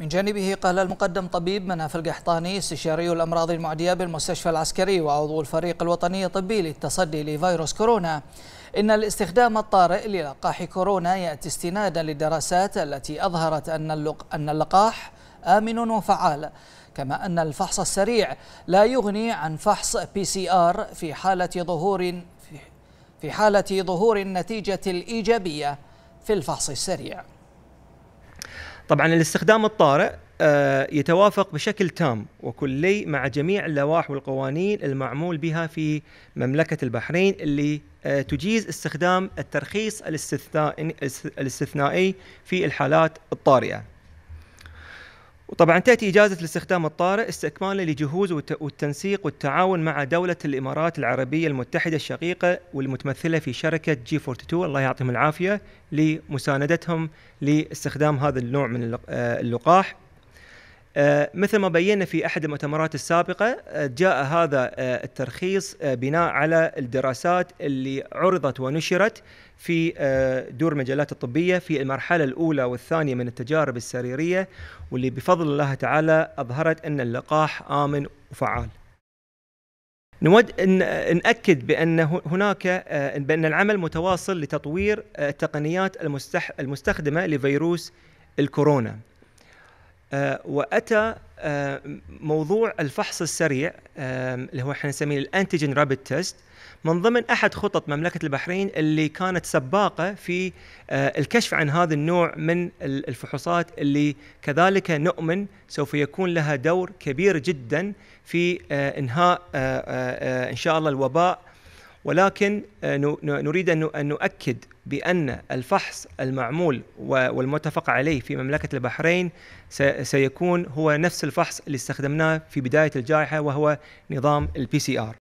من جانبه قال المقدم طبيب مناف القحطاني استشاري الأمراض المعدية بالمستشفى العسكري وعضو الفريق الوطني الطبي للتصدي لفيروس كورونا إن الاستخدام الطارئ للقاح كورونا يأتي استنادا للدراسات التي أظهرت أن أن اللقاح آمن وفعال كما أن الفحص السريع لا يغني عن فحص بي سي آر في حالة ظهور في حالة ظهور النتيجة الإيجابية في الفحص السريع طبعا الاستخدام الطارئ آه، يتوافق بشكل تام وكلي مع جميع اللوائح والقوانين المعمول بها في مملكة البحرين اللي آه، تجيز استخدام الترخيص الاستثنائي في الحالات الطارئة وطبعا تاتي اجازه الاستخدام الطارئ استكمالا لجهوز والتنسيق والتعاون مع دوله الامارات العربيه المتحده الشقيقه والمتمثله في شركه جي 42 الله يعطيهم العافيه لمساندتهم لاستخدام هذا النوع من آه، اللقاح آه، مثل ما بينا في احد المؤتمرات السابقه آه، جاء هذا آه، الترخيص بناء على الدراسات اللي عرضت ونشرت في دور مجلات الطبيه في المرحله الاولى والثانيه من التجارب السريريه واللي بفضل الله تعالى اظهرت ان اللقاح امن وفعال. نود ان ناكد بان هناك بان العمل متواصل لتطوير التقنيات المستخدمه لفيروس الكورونا. آه، واتى آه، موضوع الفحص السريع اللي هو احنا نسميه الانتيجين رابيد تيست من ضمن احد خطط مملكه البحرين اللي كانت سباقه في آه، الكشف عن هذا النوع من الفحوصات اللي كذلك نؤمن سوف يكون لها دور كبير جدا في انهاء ان شاء الله الوباء ولكن آه، نريد أن نؤكد بأن الفحص المعمول والمتفق عليه في مملكة البحرين سيكون هو نفس الفحص اللي استخدمناه في بداية الجائحة وهو نظام البي سي آر